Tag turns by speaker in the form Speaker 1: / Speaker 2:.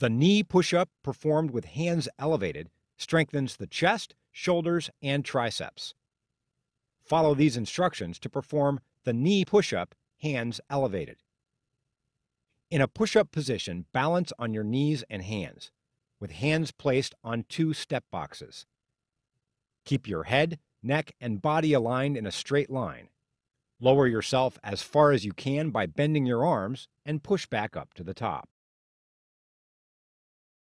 Speaker 1: The knee push up performed with hands elevated strengthens the chest, shoulders, and triceps. Follow these instructions to perform the knee push up, hands elevated. In a push up position, balance on your knees and hands, with hands placed on two step boxes. Keep your head, neck, and body aligned in a straight line. Lower yourself as far as you can by bending your arms and push back up to the top.